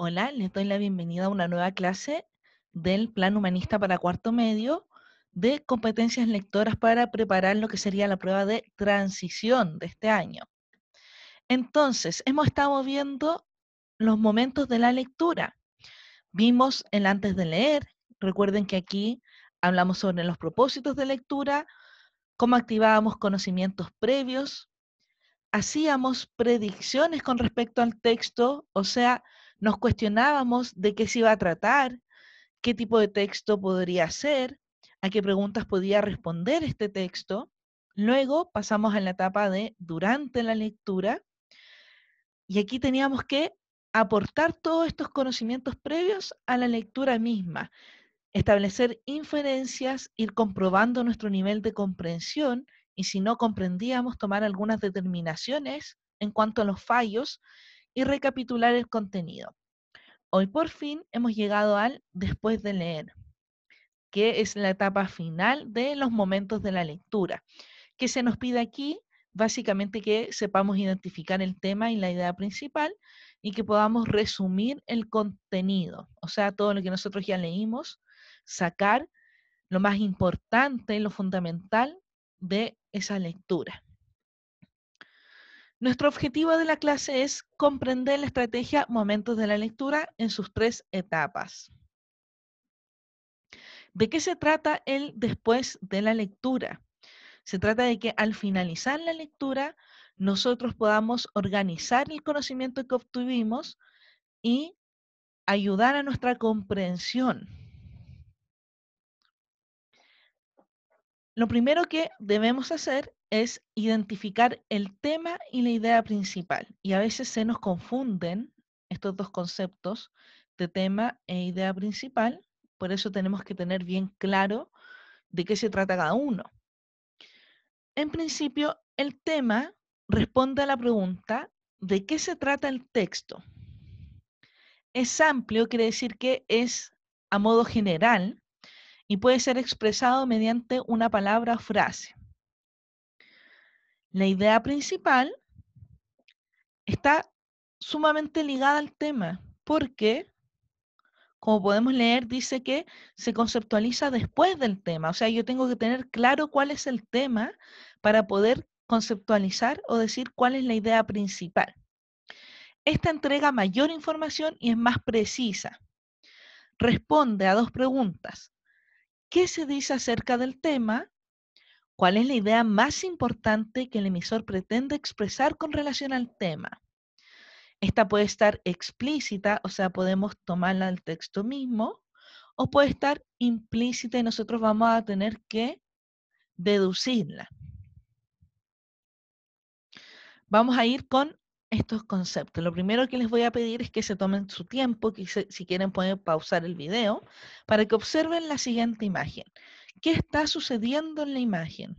Hola, les doy la bienvenida a una nueva clase del Plan Humanista para Cuarto Medio de competencias lectoras para preparar lo que sería la prueba de transición de este año. Entonces, hemos estado viendo los momentos de la lectura. Vimos el antes de leer. Recuerden que aquí hablamos sobre los propósitos de lectura, cómo activábamos conocimientos previos, hacíamos predicciones con respecto al texto, o sea, nos cuestionábamos de qué se iba a tratar, qué tipo de texto podría ser, a qué preguntas podía responder este texto. Luego pasamos a la etapa de durante la lectura y aquí teníamos que aportar todos estos conocimientos previos a la lectura misma, establecer inferencias, ir comprobando nuestro nivel de comprensión y si no comprendíamos tomar algunas determinaciones en cuanto a los fallos y recapitular el contenido. Hoy por fin hemos llegado al después de leer, que es la etapa final de los momentos de la lectura, que se nos pide aquí básicamente que sepamos identificar el tema y la idea principal y que podamos resumir el contenido, o sea, todo lo que nosotros ya leímos, sacar lo más importante, lo fundamental de esa lectura. Nuestro objetivo de la clase es comprender la estrategia Momentos de la Lectura en sus tres etapas. ¿De qué se trata el después de la lectura? Se trata de que al finalizar la lectura nosotros podamos organizar el conocimiento que obtuvimos y ayudar a nuestra comprensión. Lo primero que debemos hacer es identificar el tema y la idea principal. Y a veces se nos confunden estos dos conceptos de tema e idea principal, por eso tenemos que tener bien claro de qué se trata cada uno. En principio, el tema responde a la pregunta de qué se trata el texto. Es amplio, quiere decir que es a modo general y puede ser expresado mediante una palabra o frase la idea principal está sumamente ligada al tema, porque, como podemos leer, dice que se conceptualiza después del tema. O sea, yo tengo que tener claro cuál es el tema para poder conceptualizar o decir cuál es la idea principal. Esta entrega mayor información y es más precisa. Responde a dos preguntas. ¿Qué se dice acerca del tema? ¿Cuál es la idea más importante que el emisor pretende expresar con relación al tema? Esta puede estar explícita, o sea, podemos tomarla del texto mismo, o puede estar implícita y nosotros vamos a tener que deducirla. Vamos a ir con estos conceptos. Lo primero que les voy a pedir es que se tomen su tiempo, que si quieren pueden pausar el video, para que observen la siguiente imagen. ¿Qué está sucediendo en la imagen?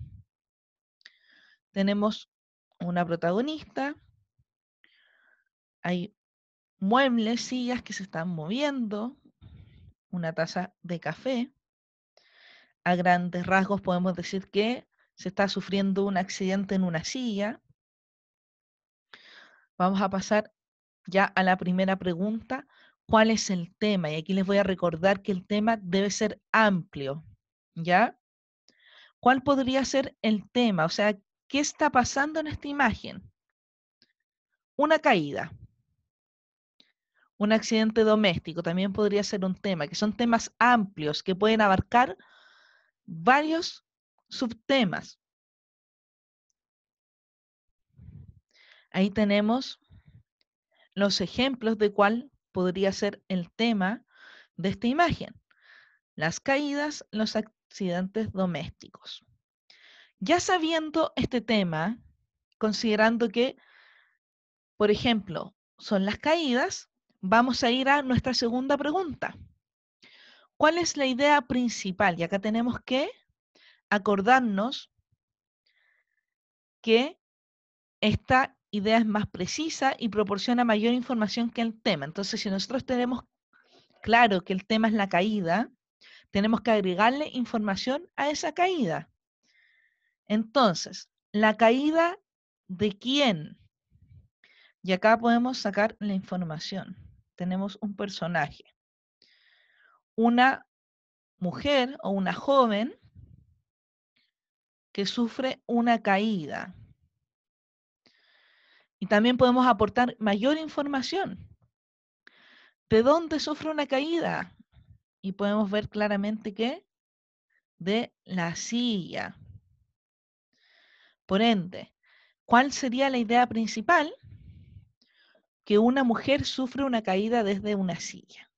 Tenemos una protagonista, hay muebles, sillas que se están moviendo, una taza de café. A grandes rasgos podemos decir que se está sufriendo un accidente en una silla. Vamos a pasar ya a la primera pregunta. ¿Cuál es el tema? Y aquí les voy a recordar que el tema debe ser amplio. ¿ya? ¿Cuál podría ser el tema? O sea, ¿qué está pasando en esta imagen? Una caída, un accidente doméstico también podría ser un tema, que son temas amplios que pueden abarcar varios subtemas. Ahí tenemos los ejemplos de cuál podría ser el tema de esta imagen. Las caídas, los, accidentes domésticos. Ya sabiendo este tema, considerando que, por ejemplo, son las caídas, vamos a ir a nuestra segunda pregunta. ¿Cuál es la idea principal? Y acá tenemos que acordarnos que esta idea es más precisa y proporciona mayor información que el tema. Entonces, si nosotros tenemos claro que el tema es la caída, tenemos que agregarle información a esa caída. Entonces, la caída de quién. Y acá podemos sacar la información. Tenemos un personaje. Una mujer o una joven que sufre una caída. Y también podemos aportar mayor información. ¿De dónde sufre una caída? y podemos ver claramente que de la silla. Por ende, ¿cuál sería la idea principal? Que una mujer sufre una caída desde una silla.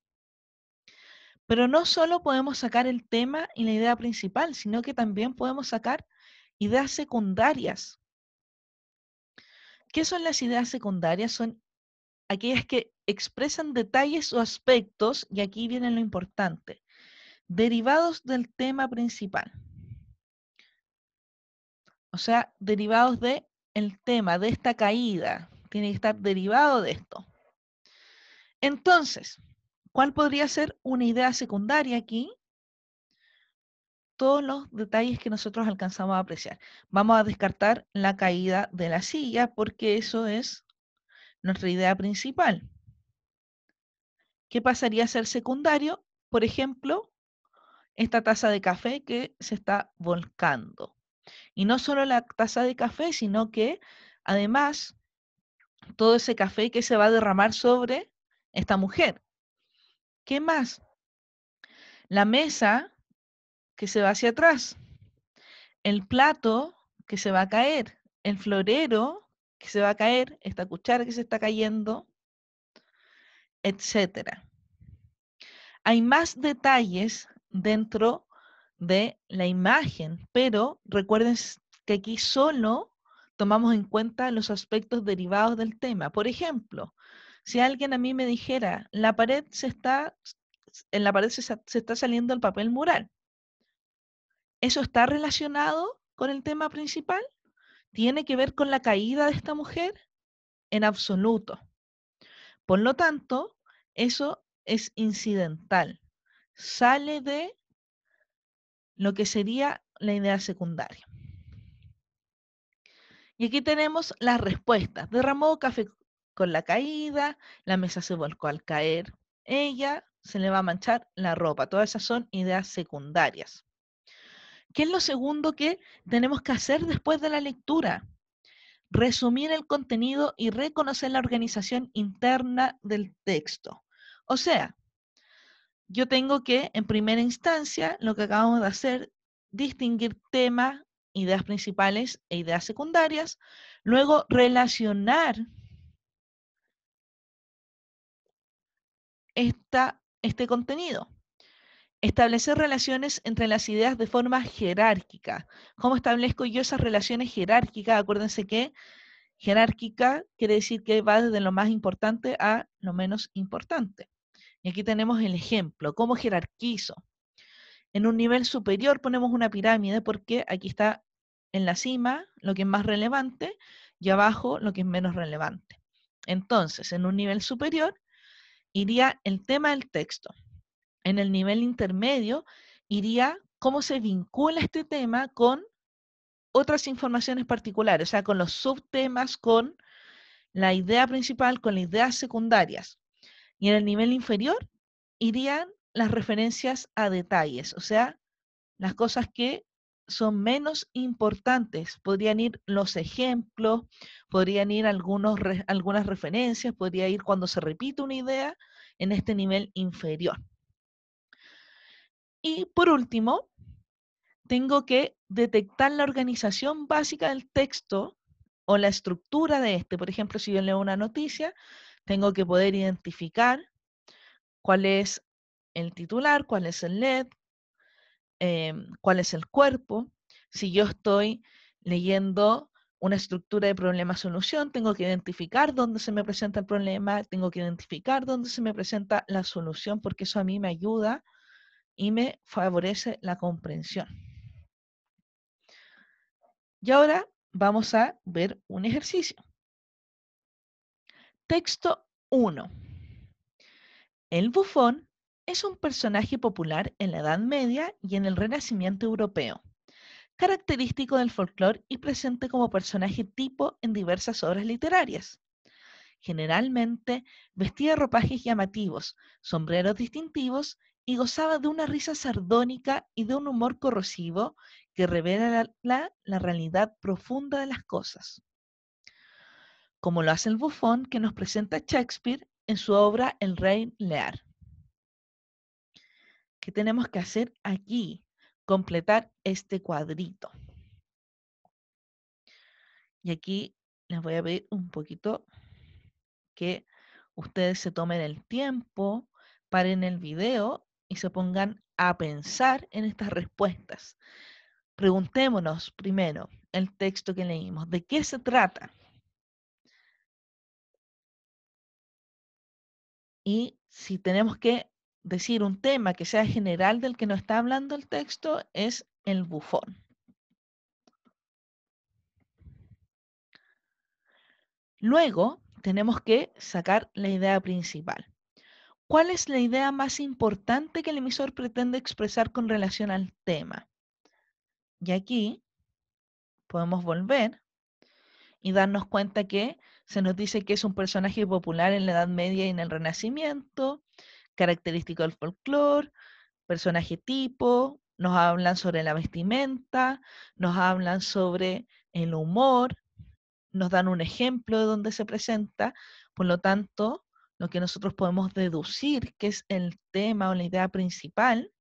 Pero no solo podemos sacar el tema y la idea principal, sino que también podemos sacar ideas secundarias. ¿Qué son las ideas secundarias? Son aquellas que expresan detalles o aspectos, y aquí viene lo importante, derivados del tema principal. O sea, derivados de el tema, de esta caída. Tiene que estar derivado de esto. Entonces, ¿cuál podría ser una idea secundaria aquí? Todos los detalles que nosotros alcanzamos a apreciar. Vamos a descartar la caída de la silla porque eso es nuestra idea principal. ¿Qué pasaría a ser secundario, por ejemplo, esta taza de café que se está volcando. Y no solo la taza de café, sino que además todo ese café que se va a derramar sobre esta mujer. ¿Qué más? La mesa que se va hacia atrás, el plato que se va a caer, el florero que se va a caer, esta cuchara que se está cayendo, etcétera. Hay más detalles dentro de la imagen, pero recuerden que aquí solo tomamos en cuenta los aspectos derivados del tema. Por ejemplo, si alguien a mí me dijera, la pared se está, en la pared se está saliendo el papel mural, ¿eso está relacionado con el tema principal? ¿Tiene que ver con la caída de esta mujer? En absoluto. Por lo tanto, eso es incidental. Sale de lo que sería la idea secundaria. Y aquí tenemos las respuestas. Derramó café con la caída, la mesa se volcó al caer, ella se le va a manchar la ropa. Todas esas son ideas secundarias. ¿Qué es lo segundo que tenemos que hacer después de la lectura? resumir el contenido y reconocer la organización interna del texto. O sea, yo tengo que, en primera instancia, lo que acabamos de hacer, distinguir temas, ideas principales e ideas secundarias, luego relacionar este contenido. Establecer relaciones entre las ideas de forma jerárquica. ¿Cómo establezco yo esas relaciones jerárquicas? Acuérdense que jerárquica quiere decir que va desde lo más importante a lo menos importante. Y aquí tenemos el ejemplo, cómo jerarquizo. En un nivel superior ponemos una pirámide porque aquí está en la cima lo que es más relevante y abajo lo que es menos relevante. Entonces, en un nivel superior iría el tema del texto en el nivel intermedio iría cómo se vincula este tema con otras informaciones particulares, o sea, con los subtemas, con la idea principal, con las ideas secundarias. Y en el nivel inferior irían las referencias a detalles, o sea, las cosas que son menos importantes. Podrían ir los ejemplos, podrían ir algunas referencias, podría ir cuando se repite una idea en este nivel inferior. Y por último, tengo que detectar la organización básica del texto o la estructura de este. Por ejemplo, si yo leo una noticia, tengo que poder identificar cuál es el titular, cuál es el LED, em, cuál es el cuerpo. Si yo estoy leyendo una estructura de problema-solución, tengo que identificar dónde se me presenta el problema, tengo que identificar dónde se me presenta la solución, porque eso a mí me ayuda y me favorece la comprensión. Y ahora vamos a ver un ejercicio. Texto 1. El bufón es un personaje popular en la Edad Media y en el Renacimiento europeo, característico del folclore y presente como personaje tipo en diversas obras literarias. Generalmente vestía ropajes llamativos, sombreros distintivos y gozaba de una risa sardónica y de un humor corrosivo que revela la, realidad profunda de las cosas, como lo hace el bufón que nos presenta Shakespeare en su obra El Rey Lear. ¿Qué tenemos que hacer aquí? Completar este cuadrito. Y aquí les voy a pedir un poquito que ustedes se tomen el tiempo, paren el video y se pongan a pensar en estas respuestas. Preguntémonos primero el texto que leímos, ¿de qué se trata? Y si tenemos que decir un tema que sea general del que nos está hablando el texto, es el bufón. Luego tenemos que sacar la idea principal. ¿Cuál es la idea más importante que el emisor pretende expresar con relación al tema? Y aquí podemos volver y darnos cuenta que se nos dice que es un personaje popular en la Edad Media y en el Renacimiento, característico del folclore, personaje tipo, nos hablan sobre la vestimenta, nos hablan sobre el humor, nos dan un ejemplo de donde se presenta, por lo tanto, lo que nosotros podemos deducir que es el tema o la idea principal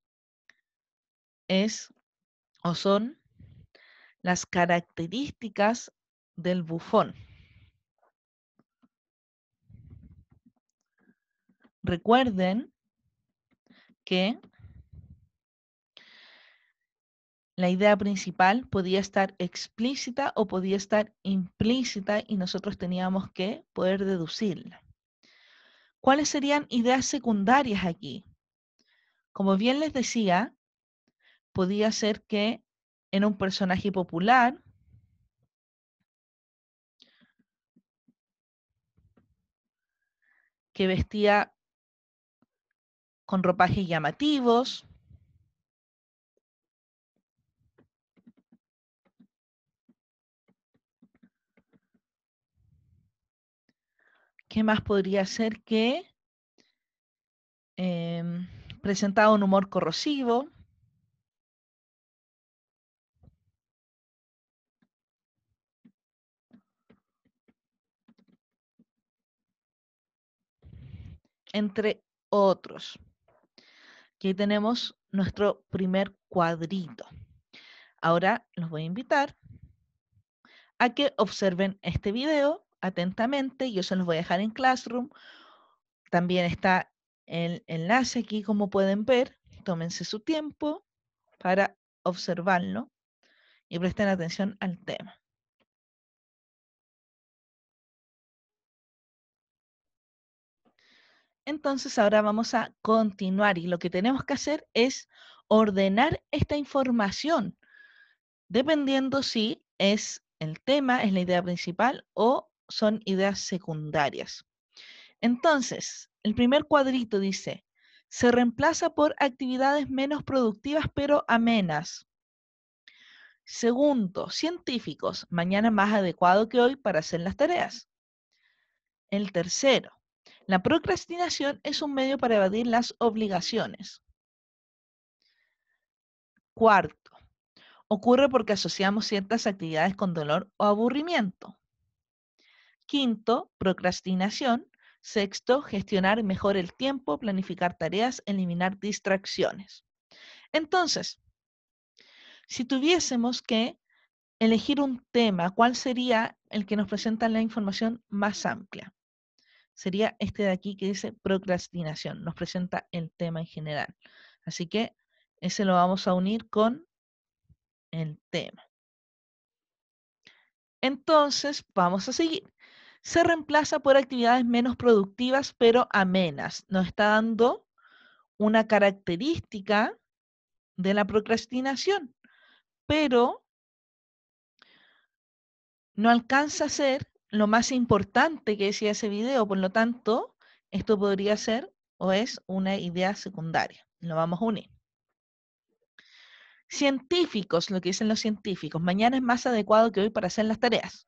es o son las características del bufón. Recuerden que la idea principal podía estar explícita o podía estar implícita y nosotros teníamos que poder deducirla. ¿Cuáles serían ideas secundarias aquí? Como bien les decía, podía ser que en un personaje popular que vestía con ropajes llamativos, ¿Qué más podría ser que em, presentaba un humor corrosivo? entre otros. Aquí tenemos nuestro primer cuadrito. Ahora los voy a invitar a que observen este video atentamente. Yo se los voy a dejar en Classroom. También está el enlace aquí, como pueden ver. Tómense su tiempo para observarlo y presten atención al tema. Entonces ahora vamos a continuar y lo que tenemos que hacer es ordenar esta información, dependiendo si es el tema, es la idea principal o son ideas secundarias. Entonces, el primer cuadrito dice, se reemplaza por actividades menos productivas pero amenas. Segundo, científicos, mañana más adecuado que hoy para hacer las tareas. El tercero, la procrastinación es un medio para evadir las obligaciones. Cuarto, ocurre porque asociamos ciertas actividades con dolor o aburrimiento. Quinto, procrastinación. Sexto, gestionar mejor el tiempo, planificar tareas, eliminar distracciones. Entonces, si tuviésemos que elegir un tema, ¿cuál sería el que nos presenta la información más amplia? Sería este de aquí que dice procrastinación, nos presenta el tema en general. Así que ese lo vamos a unir con el tema. Entonces, vamos a seguir se reemplaza por actividades menos productivas pero amenas. Nos está dando una característica de la procrastinación, pero no alcanza a ser lo más importante que decía ese video, por lo tanto, esto podría ser o es una idea secundaria. Lo vamos a unir. Científicos, lo que dicen los científicos, mañana es más adecuado que hoy para hacer las tareas.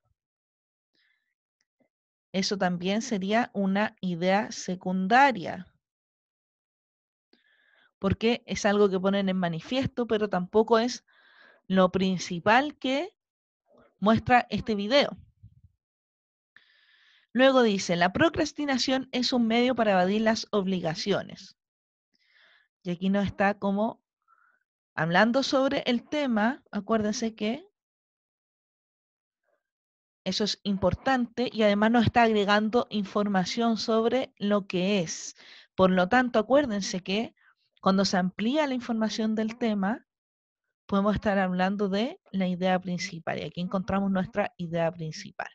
Eso también sería una idea secundaria, porque es algo que ponen en manifiesto, pero tampoco es lo principal que muestra este video. Luego dice, la procrastinación es un medio para evadir las obligaciones. Y aquí no está como hablando sobre el tema, acuérdense que eso es importante y además nos está agregando información sobre lo que es. Por lo tanto, acuérdense que cuando se amplía la información del tema, podemos estar hablando de la idea principal. Y aquí encontramos nuestra idea principal.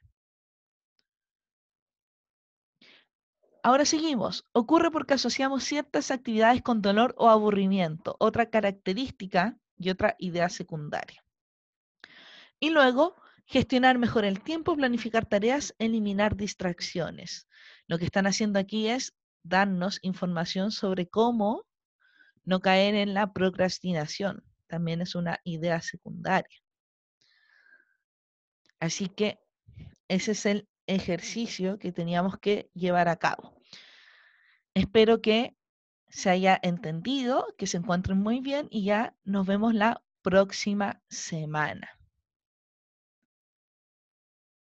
Ahora seguimos. Ocurre porque asociamos ciertas actividades con dolor o aburrimiento, otra característica y otra idea secundaria. Y luego gestionar mejor el tiempo, planificar tareas, eliminar distracciones. Lo que están haciendo aquí es darnos información sobre cómo no caer en la procrastinación. También es una idea secundaria. Así que ese es el ejercicio que teníamos que llevar a cabo. Espero que se haya entendido, que se encuentren muy bien y ya nos vemos la próxima semana.